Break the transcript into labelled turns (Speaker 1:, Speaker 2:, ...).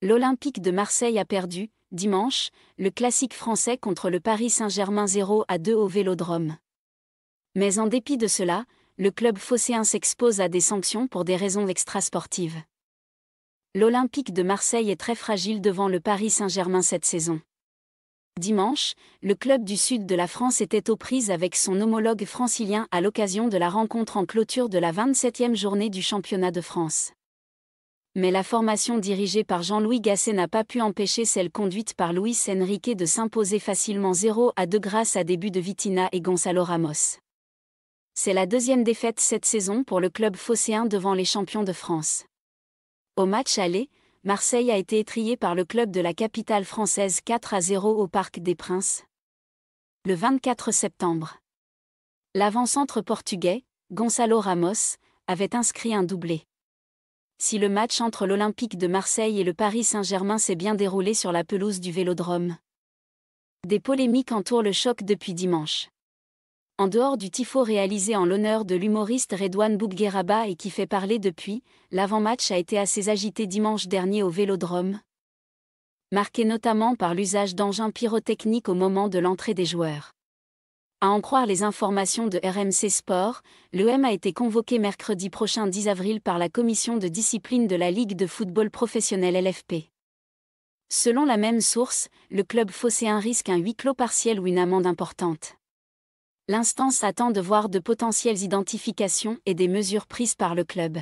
Speaker 1: L'Olympique de Marseille a perdu, dimanche, le classique français contre le Paris Saint-Germain 0 à 2 au Vélodrome. Mais en dépit de cela, le club phocéen s'expose à des sanctions pour des raisons extrasportives. L'Olympique de Marseille est très fragile devant le Paris Saint-Germain cette saison. Dimanche, le club du sud de la France était aux prises avec son homologue francilien à l'occasion de la rencontre en clôture de la 27e journée du championnat de France mais la formation dirigée par Jean-Louis Gasset n'a pas pu empêcher celle conduite par Luis Enrique de s'imposer facilement 0 à 2 grâce à début de Vitina et Gonzalo Ramos. C'est la deuxième défaite cette saison pour le club phocéen devant les champions de France. Au match aller, Marseille a été étrié par le club de la capitale française 4 à 0 au Parc des Princes. Le 24 septembre. L'avant-centre portugais, Gonçalo Ramos, avait inscrit un doublé si le match entre l'Olympique de Marseille et le Paris Saint-Germain s'est bien déroulé sur la pelouse du Vélodrome. Des polémiques entourent le choc depuis dimanche. En dehors du tifo réalisé en l'honneur de l'humoriste Redouane Bougueraba et qui fait parler depuis, l'avant-match a été assez agité dimanche dernier au Vélodrome, marqué notamment par l'usage d'engins pyrotechniques au moment de l'entrée des joueurs. À en croire les informations de RMC Sport, l'EM a été convoqué mercredi prochain 10 avril par la commission de discipline de la Ligue de football professionnel LFP. Selon la même source, le club un risque un huis clos partiel ou une amende importante. L'instance attend de voir de potentielles identifications et des mesures prises par le club.